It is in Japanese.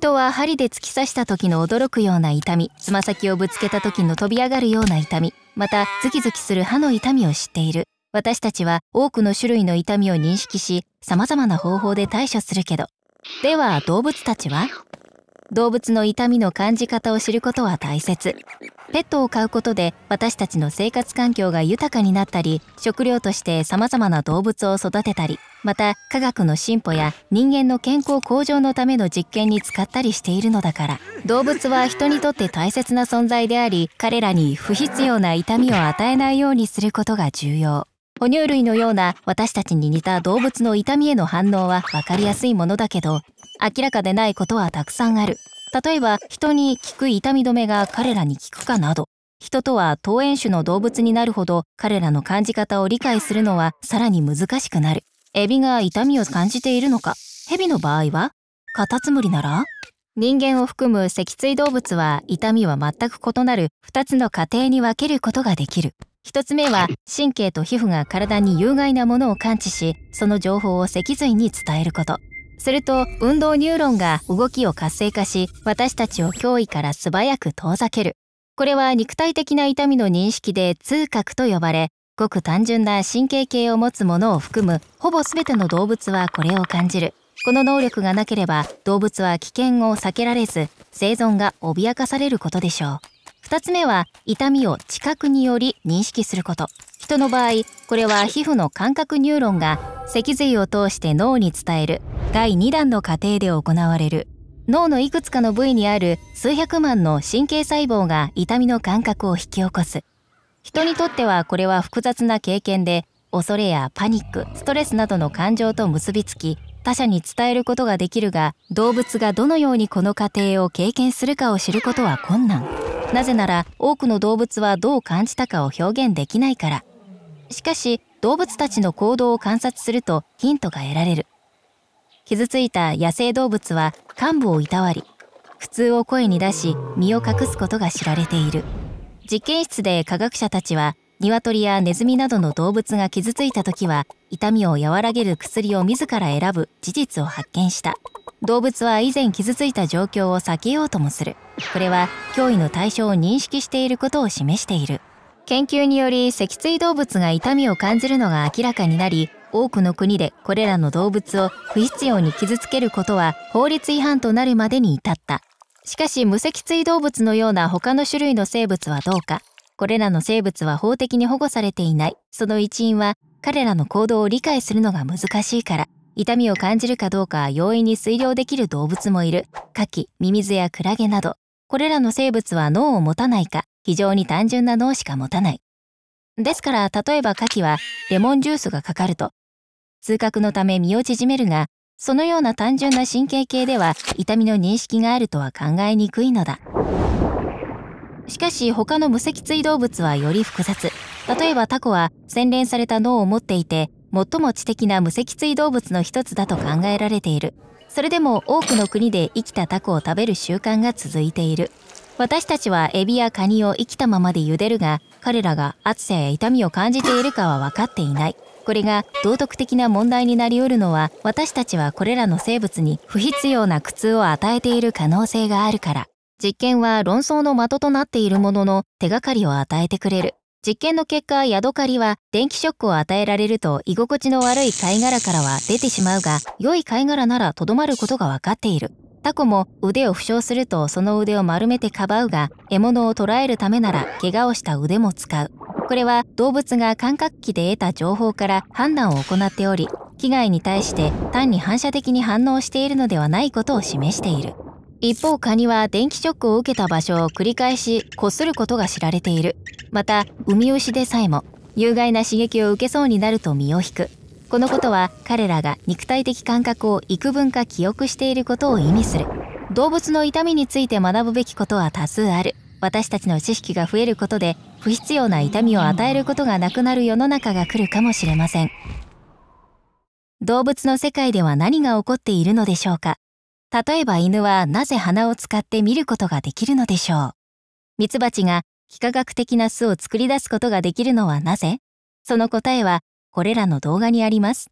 人は針で突き刺した時の驚くような痛みつま先をぶつけた時の飛び上がるような痛みまたズキズキする歯の痛みを知っている私たちは多くの種類の痛みを認識し様々な方法で対処するけどでは動物たちは動物の痛みの感じ方を知ることは大切ペットを飼うことで私たちの生活環境が豊かになったり食料として様々な動物を育てたりまた科学の進歩や人間の健康向上のための実験に使ったりしているのだから動物は人にとって大切な存在であり彼らに不必要な痛みを与えないようにすることが重要哺乳類のような私たちに似た動物の痛みへの反応は分かりやすいものだけど明らかでないことはたくさんある例えば人に効く痛み止めが彼らに効くかなど人とは投園種の動物になるほど彼らの感じ方を理解するのはさらに難しくなるエビが痛みを感じているのかヘビの場合はカタツムリなら人間を含む脊椎動物は痛みは全く異なる2つの過程に分けることができる1つ目は神経と皮膚が体に有害なものを感知しその情報を脊髄に伝えることすると運動ニューロンが動きを活性化し私たちを脅威から素早く遠ざけるこれは肉体的な痛みの認識で痛覚と呼ばれごく単純な神経系を持つものを含むほぼ全ての動物はこれを感じるこの能力がなければ動物は危険を避けられず生存が脅かされることでしょう2つ目は痛みを知覚により認識すること人の場合これは皮膚の感覚ニューロンが脊髄を通して脳に伝える第2弾の過程で行われる脳のいくつかの部位にある数百万の神経細胞が痛みの感覚を引き起こす人にとってはこれは複雑な経験で恐れやパニックストレスなどの感情と結びつき他者に伝えることができるが動物がどのようにこの過程を経験するかを知ることは困難なぜなら多くの動物はどう感じたかを表現できないから。しかし動物たちの行動を観察するとヒントが得られる。傷ついた野生動物は幹部をいたわり、普通を声に出し身を隠すことが知られている。実験室で科学者たちは鶏やネズミなどの動物が傷ついた時は痛みを和らげる薬を自ら選ぶ事実を発見した。動物は以前傷ついた状況を避けようともするこれは脅威の対象を認識していることを示している研究により脊椎動物が痛みを感じるのが明らかになり多くの国でこれらの動物を不必要に傷つけることは法律違反となるまでに至ったしかし無脊椎動物のような他の種類の生物はどうかこれらの生物は法的に保護されていないその一因は彼らの行動を理解するのが難しいから痛みを感じるかどうか容易に推量できる動物もいるカキミミズやクラゲなどこれらの生物は脳を持たないか非常に単純な脳しか持たないですから例えばカキはレモンジュースがかかると痛覚のため身を縮めるがそのような単純な神経系では痛みの認識があるとは考えにくいのだしかし他の無脊椎動物はより複雑例えばタコは洗練された脳を持っていて最も知的な無脊椎動物の一つだと考えられているそれでも多くの国で生きたタコを食べる習慣が続いている私たちはエビやカニを生きたままで茹でるが彼らが暑さや痛みを感じているかは分かっていないこれが道徳的な問題になりうるのは私たちはこれらの生物に不必要な苦痛を与えている可能性があるから実験は論争の的となっているものの手がかりを与えてくれる実験の結果、ヤドカリは電気ショックを与えられると居心地の悪い貝殻からは出てしまうが、良い貝殻ならとどまることが分かっている。タコも腕を負傷するとその腕を丸めてかばうが、獲物を捕らえるためなら怪我をした腕も使う。これは動物が感覚器で得た情報から判断を行っており、危害に対して単に反射的に反応しているのではないことを示している。一方カニは電気ショックを受けた場所を繰り返しこすることが知られているまたウミウシでさえも有害な刺激を受けそうになると身を引くこのことは彼らが肉体的感覚を幾分か記憶していることを意味する動物の痛みについて学ぶべきことは多数ある私たちの知識が増えることで不必要な痛みを与えることがなくなる世の中が来るかもしれません動物の世界では何が起こっているのでしょうか例えば犬はなぜ鼻を使って見ることができるのでしょうミツバチが幾何学的な巣を作り出すことができるのはなぜその答えはこれらの動画にあります。